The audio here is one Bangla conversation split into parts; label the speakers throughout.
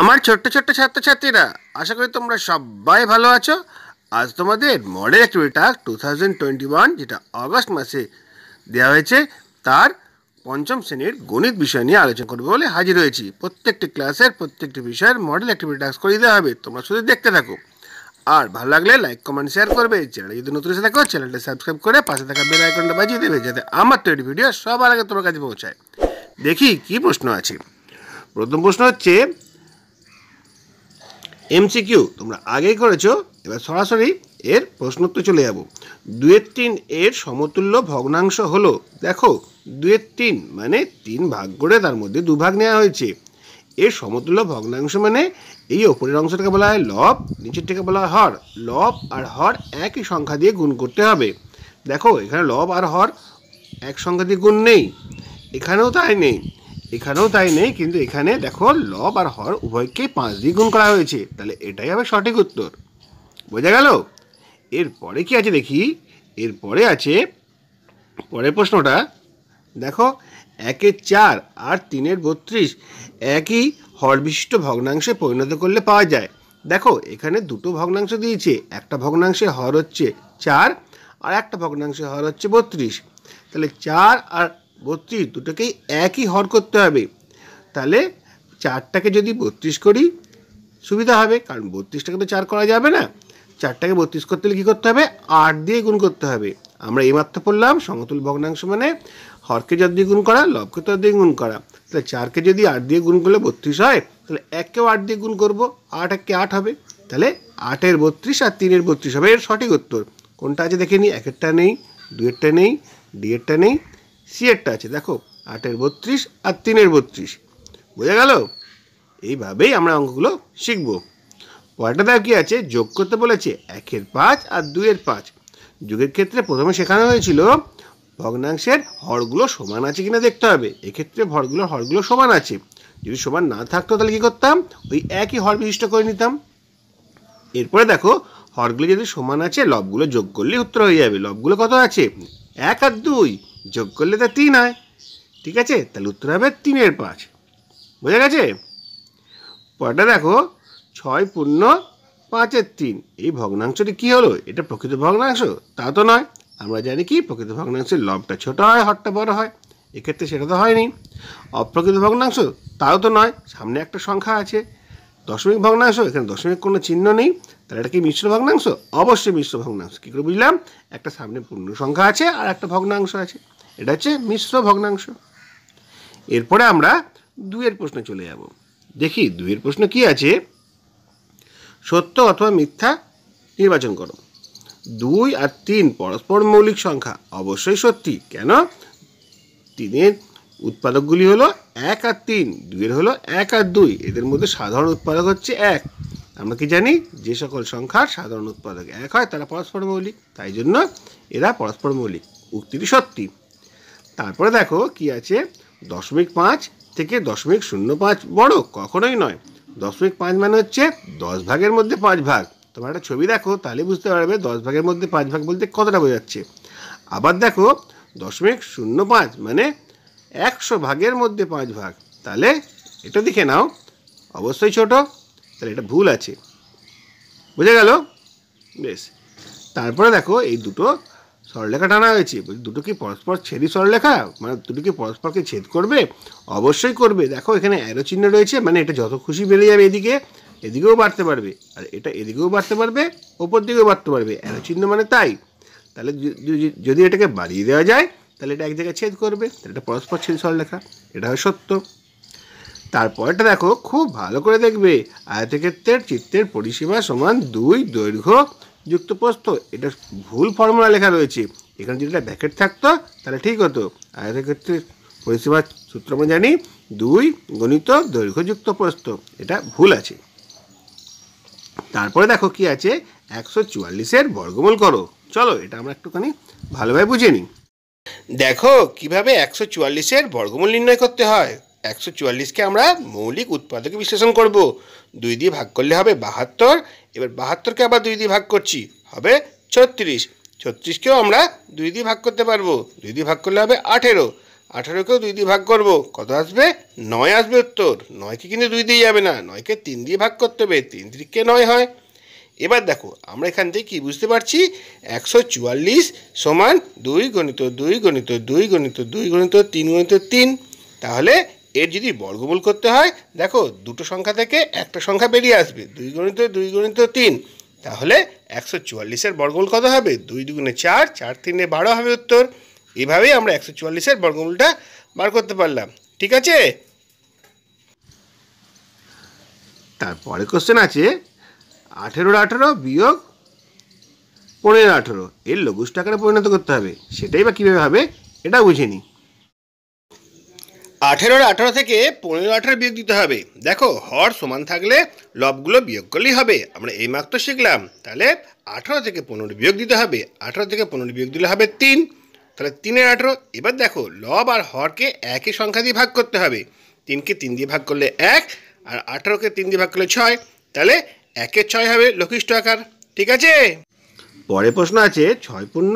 Speaker 1: আমার ছোট্ট ছোট্ট ছাত্রছাত্রীরা আশা করি তোমরা সবাই ভালো আছো আজ তোমাদের model activity task two thousand twenty one যেটা অগস্ট মাসে দেওয়া হয়েছে তার পঞ্চম শ্রেণীর গণিত বিষয় নিয়ে আলোচনা করবে বলে হাজির হয়েছি প্রত্যেকটি ক্লাসের প্রত্যেকটি বিষয়ের মডেল অ্যাক্টিভিটি টাস্ক করে দেওয়া হবে তোমরা শুধু দেখতে থাকো আর ভালো লাগলে লাইক কমেন্ট শেয়ার করবে চ্যানেল যদি নতুন এসে থাকো চ্যানেলটা সাবস্ক্রাইব করে পাশে থাকা বেল আইকনটা বাজিয়ে দেবে যাতে আমার তৈরি ভিডিও সবার আগে তোমার কাছে পৌঁছায় দেখি কি প্রশ্ন আছে প্রথম প্রশ্ন হচ্ছে এমসিকিউ তোমরা আগেই করেছো এবার সরাসরি এর প্রশ্নোত্তর চলে যাব দুয়ের তিন এর সমতুল্য ভগ্নাংশ হলো দেখো দুয়ের তিন মানে তিন ভাগ করে তার মধ্যে দুভাগ নেওয়া হয়েছে এর সমতুল্য ভগ্নাংশ মানে এই ওপরের অংশটাকে বলা হয় লব নিচেরটাকে বলা হয় হর লব আর হর একই সংখ্যা দিয়ে গুণ করতে হবে দেখো এখানে লব আর হর এক সংখ্যা দিয়ে গুণ নেই এখানেও তাই নেই এখানেও তাই নেই কিন্তু এখানে দেখো লব আর হর উভয়কে পাঁচ দিয়ে গুণ করা হয়েছে তাহলে এটাই হবে সঠিক উত্তর বোঝা গেল এরপরে কি আছে দেখি এরপরে আছে পরের প্রশ্নটা দেখো একের চার আর তিনের বত্রিশ একই হরবিশিষ্ট ভগ্নাংশে পরিণত করলে পাওয়া যায় দেখো এখানে দুটো ভগ্নাংশ দিয়েছে একটা ভগ্নাংশে হর হচ্ছে চার আর একটা ভগ্নাংশে হর হচ্ছে বত্রিশ তাহলে চার আর বত্রিশ দুটোকেই একই হর করতে হবে তাহলে চারটাকে যদি বত্রিশ করি সুবিধা হবে কারণ বত্রিশটাকে তো চার করা যাবে না চারটাকে বত্রিশ করতে হলে কী করতে হবে আট দিয়ে গুণ করতে হবে আমরা এইমাত্র পড়লাম সমতুল ভগ্নাংশ মানে হরকে যত দিয়ে গুণ করা লবকে চার দিয়ে গুণ করা তাহলে চারকে যদি আট দিয়ে গুণ করলে বত্রিশ হয় তাহলে এককেও আট দিয়ে গুণ করবো আট এককে আট হবে তাহলে আটের বত্রিশ আর তিনের বত্রিশ হবে এর সঠিক উত্তর কোনটা আছে দেখে নিই একেরটা নেই দুয়েরটা নেই ডিয়েরটা নেই সিয়েরটা আছে দেখো আটের বত্রিশ আর তিনের বত্রিশ বোঝা গেল এইভাবেই আমরা অঙ্কগুলো শিখব পরেরটা দাও কী আছে যোগ করতে বলেছে একের পাঁচ আর দুইয়ের পাঁচ যোগের ক্ষেত্রে প্রথমে শেখানো হয়েছিল ভগ্নাংশের হরগুলো সমান আছে কিনা দেখতে হবে এক্ষেত্রে হরগুলো হরগুলো সমান আছে যদি সমান না থাকতো তাহলে কী করতাম ওই একই হর বিশিষ্ট করে নিতাম এরপরে দেখো হরগুলো যদি সমান আছে লবগুলো যোগ করলেই উত্তর হয়ে যাবে লবগুলো কত আছে এক আর দুই যোগ করলে তা তিন হয় ঠিক আছে তাহলে উত্তর হবে তিনের পাঁচ বোঝা গেছে পরটা দেখো ছয় পূর্ণ পাঁচের তিন এই ভগ্নাংশটি কি হলো এটা প্রকৃত ভগ্নাংশ তা তো নয় আমরা জানি কি প্রকৃত ভগ্নাংশের লবটা ছোট হয় হরটা বড় হয় এক্ষেত্রে সেটা তো হয়নি অপ্রকৃত ভগ্নাংশ তাও তো নয় সামনে একটা সংখ্যা আছে দশমিক ভগ্নাংশ এখানে দশমিক কোনো চিহ্ন নেই তাহলে এটা কি মিশ্র ভগ্নাংশ অবশ্যই মিশ্র ভগ্নাংশ কী করে বুঝলাম একটা সামনে পূর্ণ সংখ্যা আছে আর একটা ভগ্নাংশ আছে এটা হচ্ছে মিশ্র ভগ্নাংশ এরপরে আমরা দুইয়ের প্রশ্নে চলে যাব দেখি দুয়ের প্রশ্ন কি আছে সত্য অথবা মিথ্যা নির্বাচন করো দুই আর তিন পরস্পর মৌলিক সংখ্যা অবশ্যই সত্যি কেন তিনের উৎপাদকগুলি হলো এক আর তিন দুইয়ের হলো এক আর দুই এদের মধ্যে সাধারণ উৎপাদক হচ্ছে এক আমরা কি জানি যে সকল সংখ্যার সাধারণ উৎপাদক এক হয় তারা পরস্পর মৌলিক তাই জন্য এরা পরস্পর মৌলিক উক্তিটি সত্যি তারপরে দেখো কি আছে দশমিক পাঁচ থেকে দশমিক শূন্য পাঁচ বড় কখনোই নয় দশমিক পাঁচ মানে হচ্ছে দশ ভাগের মধ্যে পাঁচ ভাগ তোমার একটা ছবি দেখো তাহলে বুঝতে পারবে দশ ভাগের মধ্যে পাঁচ ভাগ বলতে কতটা বোঝাচ্ছে আবার দেখো দশমিক শূন্য পাঁচ মানে একশো ভাগের মধ্যে পাঁচ ভাগ তাহলে এটা দেখে নাও অবশ্যই ছোট তাহলে এটা ভুল আছে বুঝে গেল বেশ তারপরে দেখো এই দুটো সরলেখা টানা হয়েছে বলছি দুটো কি পরস্পর ছেদি সরলেখা মানে দুটো কি পরস্পরকে ছেদ করবে অবশ্যই করবে দেখো এখানে অ্যারো চিহ্ন রয়েছে মানে এটা যত খুশি বেড়ে যাবে এদিকে এদিকেও বাড়তে পারবে আর এটা এদিকেও বাড়তে পারবে ওপর দিকেও বাড়তে পারবে অ্যারো চিহ্ন মানে তাই তাহলে যদি এটাকে বাড়িয়ে দেওয়া যায় তাহলে এটা এক জায়গায় ছেদ করবে এটা পরস্পর ছেদি সরলেখা এটা হয় সত্য তারপরটা দেখো খুব ভালো করে দেখবে আয়তক্ষেত্রের চিত্রের পরিসীমা সমান দুই দৈর্ঘ্য যুক্তপ্রস্থ এটা ভুল ফর্মুলা লেখা রয়েছে এখানে যদি এটা ব্যাকেট থাকতো তাহলে ঠিক হতো আয়তের ক্ষেত্রে পরিষেবার সূত্র আমরা জানি দুই গণিত দৈর্ঘ্যযুক্ত প্রস্থ এটা ভুল আছে তারপরে দেখো কি আছে একশো চুয়াল্লিশের বর্গমূল করো চলো এটা আমরা একটুখানি ভালোভাবে বুঝে নিই দেখো কিভাবে একশো চুয়াল্লিশের বর্গমূল নির্ণয় করতে হয় একশো চুয়াল্লিশকে আমরা মৌলিক উৎপাদকে বিশ্লেষণ করব দুই দিয়ে ভাগ করলে হবে বাহাত্তর এবার বাহাত্তরকে আবার দুই দিয়ে ভাগ করছি হবে ছত্রিশ ছত্রিশকেও আমরা দুই দিয়ে ভাগ করতে পারবো দুই দিয়ে ভাগ করলে হবে আঠেরো আঠেরোকেও দুই দিয়ে ভাগ করব কত আসবে নয় আসবে উত্তর নয়কে কিন্তু দুই দিয়ে যাবে না নয়কে তিন দিয়ে ভাগ করতে হবে তিন দিককে নয় হয় এবার দেখো আমরা এখান থেকে কী বুঝতে পারছি একশো চুয়াল্লিশ সমান দুই গণিত দুই গণিত দুই গণিত দুই গণিত তিন গণিত তিন তাহলে এর যদি বর্গমূল করতে হয় দেখো দুটো সংখ্যা থেকে একটা সংখ্যা বেরিয়ে আসবে দুই গণিত দুই গণিত তিন তাহলে একশো চুয়াল্লিশের বর্গমূল কত হবে দুই দুগুণে চার চার তিনে বারো হবে উত্তর এভাবেই আমরা একশো চুয়াল্লিশের বর্গমূলটা বার করতে পারলাম ঠিক আছে তারপরে কোশ্চেন আছে আঠেরোর আঠেরো বিয়োগ পনেরো আঠেরো এর লঘুষ্ঠ আকারে পরিণত করতে হবে সেটাই বা কীভাবে হবে এটা বুঝে নিই আঠেরোর আঠেরো থেকে পনেরো আঠেরো বিয়োগ দিতে হবে দেখো হর সমান থাকলে লবগুলো বিয়োগ করলেই হবে আমরা এই তো শিখলাম তাহলে আঠেরো থেকে পনেরো বিয়োগ দিতে হবে আঠেরো থেকে পনেরো বিয়োগ দিলে হবে তিন তাহলে তিনের আঠেরো এবার দেখো লব আর হরকে একই সংখ্যা দিয়ে ভাগ করতে হবে তিনকে তিন দিয়ে ভাগ করলে এক আর আঠেরোকে তিন দিয়ে ভাগ করলে ছয় তাহলে একের ছয় হবে লক্ষিষ্ট আকার ঠিক আছে পরে প্রশ্ন আছে ছয় পূর্ণ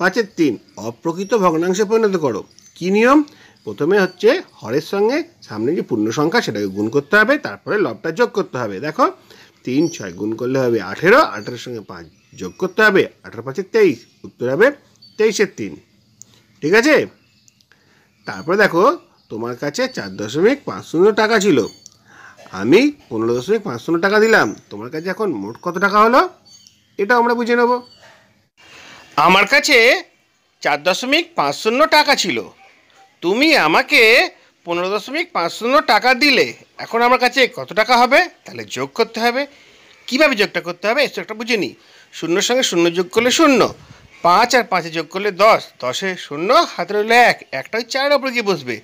Speaker 1: পাঁচের তিন অপ্রকৃত ভগ্নাংশে পরিণত করো কী নিয়ম প্রথমে হচ্ছে হরের সঙ্গে সামনে যে পূর্ণ সংখ্যা সেটাকে গুণ করতে হবে তারপরে লবটা যোগ করতে হবে দেখো তিন ছয় গুণ করলে হবে আঠেরো আঠেরোর সঙ্গে পাঁচ যোগ করতে হবে আঠেরো পাঁচে তেইশ উত্তর হবে তেইশের তিন ঠিক আছে তারপরে দেখো তোমার কাছে চার দশমিক পাঁচ শূন্য টাকা ছিল আমি পনেরো দশমিক পাঁচ শূন্য টাকা দিলাম তোমার কাছে এখন মোট কত টাকা হলো এটা আমরা বুঝে নেব আমার কাছে চার দশমিক পাঁচ শূন্য টাকা ছিল তুমি আমাকে পনেরো দশমিক পাঁচ শূন্য টাকা দিলে এখন আমার কাছে কত টাকা হবে তাহলে যোগ করতে হবে কীভাবে যোগটা করতে হবে এসে একটা বুঝে নিই শূন্যর সঙ্গে শূন্য যোগ করলে শূন্য পাঁচ আর পাঁচে যোগ করলে দশ দশে শূন্য হাতে রইলে এক একটা ওই চারের ওপরে গিয়ে বসবে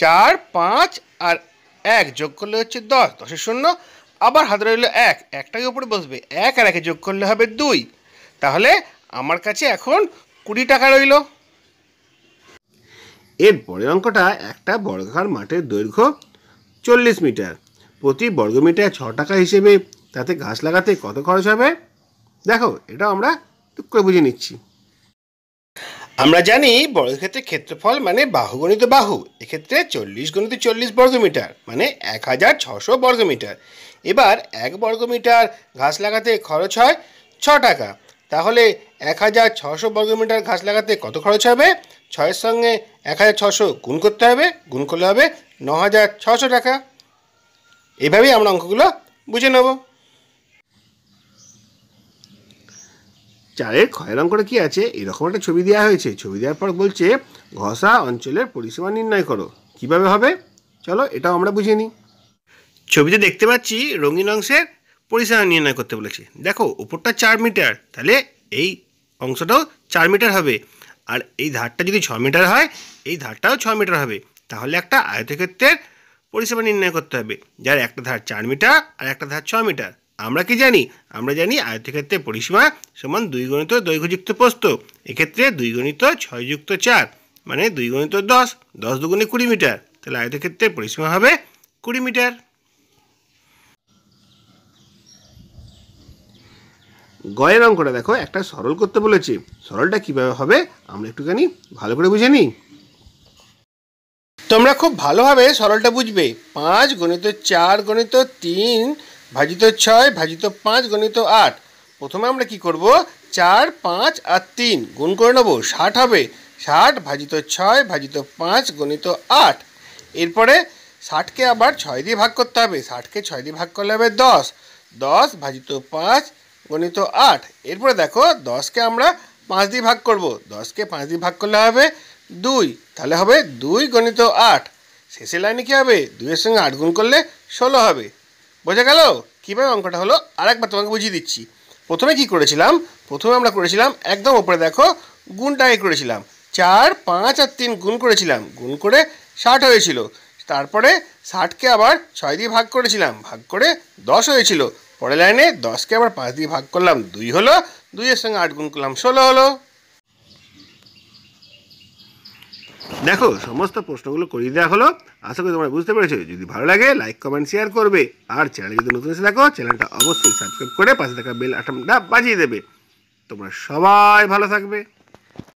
Speaker 1: চার পাঁচ আর এক যোগ করলে হচ্ছে দশ দশে শূন্য আবার হাতে রইল এক একটাই ওপরে বসবে এক আর একে যোগ করলে হবে দুই তাহলে আমার কাছে এখন কুড়ি টাকা রইলো এর পরের অঙ্কটা একটা বর্গাকার মাঠের দৈর্ঘ্য চল্লিশ মিটার প্রতি বর্গমিটার ছ টাকা হিসেবে তাতে ঘাস লাগাতে কত খরচ হবে দেখো এটা আমরা করে বুঝে নিচ্ছি আমরা জানি বর্গক্ষেত্রের ক্ষেত্রফল মানে বাহু গণিত বাহু এক্ষেত্রে চল্লিশ গণিত চল্লিশ বর্গমিটার মানে এক হাজার ছশো বর্গমিটার এবার এক বর্গমিটার ঘাস লাগাতে খরচ হয় ছ টাকা তাহলে এক হাজার ছশো বর্গমিটার ঘাস লাগাতে কত খরচ হবে ছয়ের সঙ্গে এক হাজার ছশো গুণ করতে হবে গুণ করলে হবে ন হাজার ছশো টাকা এইভাবেই আমরা অঙ্কগুলো বুঝে নেব চারের ক্ষয়ের অঙ্কটা কী আছে এরকম একটা ছবি দেওয়া হয়েছে ছবি দেওয়ার পর বলছে ঘষা অঞ্চলের পরিসীমা নির্ণয় করো কিভাবে হবে চলো এটাও আমরা বুঝে নিই ছবিতে দেখতে পাচ্ছি রঙিন অংশের পরিসীমা নির্ণয় করতে বলেছে দেখো উপরটা চার মিটার তাহলে এই অংশটাও চার মিটার হবে আর এই ধারটা যদি ছ মিটার হয় এই ধারটাও ছ মিটার হবে তাহলে একটা আয়তক্ষেত্রের পরিষেবা নির্ণয় করতে হবে যার একটা ধার চার মিটার আর একটা ধার ছ মিটার আমরা কি জানি আমরা জানি আয়তক্ষেত্রের পরিসীমা সমান দুই গণিত দৈর্ঘ্যযুক্ত প্রস্ত এক্ষেত্রে দুই গণিত ছয় যুক্ত চার মানে দুই গণিত দশ দশ দুগুণে কুড়ি মিটার তাহলে আয়তক্ষেত্রের পরিসীমা হবে কুড়ি মিটার গয়ের করে দেখো একটা সরল করতে বলেছি সরলটা কিভাবে হবে আমরা একটুখানি ভালো করে বুঝে নিই তোমরা খুব ভালোভাবে সরলটা বুঝবে পাঁচ গণিত চার গণিত তিন ভাজিত ছয় ভাজিত পাঁচ গণিত আট প্রথমে আমরা কি করব চার পাঁচ আর তিন গুণ করে নেবো ষাট হবে ষাট ভাজিত ছয় ভাজিত পাঁচ গণিত আট এরপরে ষাটকে আবার ছয় দিয়ে ভাগ করতে হবে ষাটকে ছয় দিয়ে ভাগ করলে হবে দশ দশ ভাজিত পাঁচ গণিত আট এরপরে দেখো দশকে আমরা পাঁচ দিয়ে ভাগ করব দশকে পাঁচ দিয়ে ভাগ করলে হবে দুই তাহলে হবে দুই গণিত আট শেষের লাইনে কী হবে দুইয়ের সঙ্গে আট গুণ করলে ষোলো হবে বোঝা গেল কীভাবে অঙ্কটা হলো আরেকবার তোমাকে বুঝিয়ে দিচ্ছি প্রথমে কি করেছিলাম প্রথমে আমরা করেছিলাম একদম ওপরে দেখো গুণটাকে করেছিলাম চার পাঁচ আর তিন গুণ করেছিলাম গুণ করে ষাট হয়েছিল তারপরে ষাটকে আবার ছয় দিয়ে ভাগ করেছিলাম ভাগ করে দশ হয়েছিল পরে লাইনে দশকে আবার পাঁচ দিয়ে ভাগ করলাম দুই হলো দুইয়ের সঙ্গে আট গুণ করলাম ষোলো হলো দেখো সমস্ত প্রশ্নগুলো করিয়ে দেওয়া হলো আশা করি তোমরা বুঝতে পেরেছো যদি ভালো লাগে লাইক কমেন্ট শেয়ার করবে আর চ্যানেল যদি নতুন এসে দেখো চ্যানেলটা অবশ্যই সাবস্ক্রাইব করে পাশে থাকা বেল আইটমটা বাজিয়ে দেবে তোমরা সবাই ভালো থাকবে